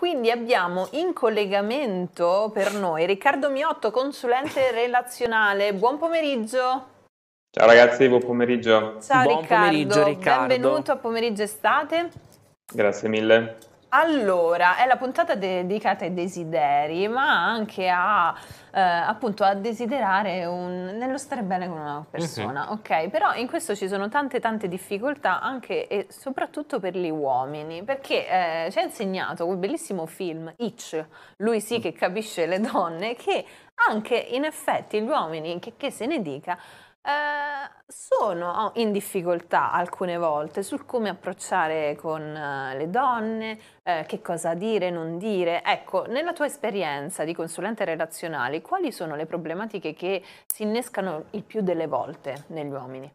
Quindi abbiamo in collegamento per noi Riccardo Miotto, consulente relazionale. Buon pomeriggio. Ciao ragazzi, buon pomeriggio. Ciao buon Riccardo. Pomeriggio, Riccardo. Benvenuto a pomeriggio estate. Grazie mille. Allora, è la puntata dedicata ai desideri, ma anche a, eh, appunto, a desiderare un, nello stare bene con una persona, mm-hmm. ok? Però in questo ci sono tante tante difficoltà anche e soprattutto per gli uomini, perché eh, ci ha insegnato quel bellissimo film, Hitch, lui sì mm. che capisce le donne, che anche in effetti gli uomini, che, che se ne dica, eh, sono in difficoltà alcune volte sul come approcciare con eh, le donne, eh, che cosa dire, non dire. Ecco, nella tua esperienza di consulente relazionale, quali sono le problematiche che si innescano il più delle volte negli uomini?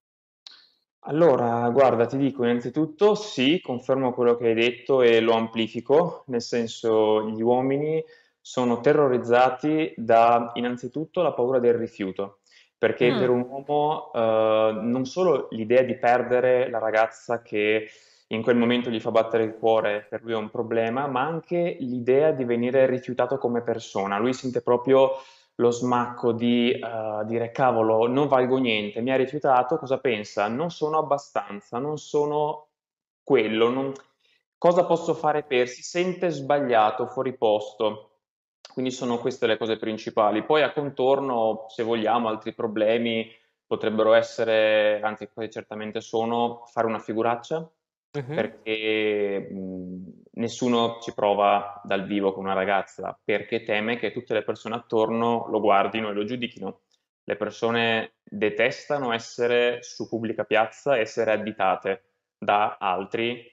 Allora, guarda, ti dico innanzitutto sì, confermo quello che hai detto e lo amplifico, nel senso gli uomini sono terrorizzati da innanzitutto la paura del rifiuto perché mm. per un uomo uh, non solo l'idea di perdere la ragazza che in quel momento gli fa battere il cuore, per lui è un problema, ma anche l'idea di venire rifiutato come persona. Lui sente proprio lo smacco di uh, dire cavolo, non valgo niente, mi ha rifiutato, cosa pensa? Non sono abbastanza, non sono quello, non... cosa posso fare per? Si sente sbagliato, fuori posto. Quindi sono queste le cose principali. Poi a contorno, se vogliamo, altri problemi potrebbero essere, anzi certamente sono, fare una figuraccia, uh-huh. perché mh, nessuno ci prova dal vivo con una ragazza, perché teme che tutte le persone attorno lo guardino e lo giudichino. Le persone detestano essere su pubblica piazza, essere additate da altri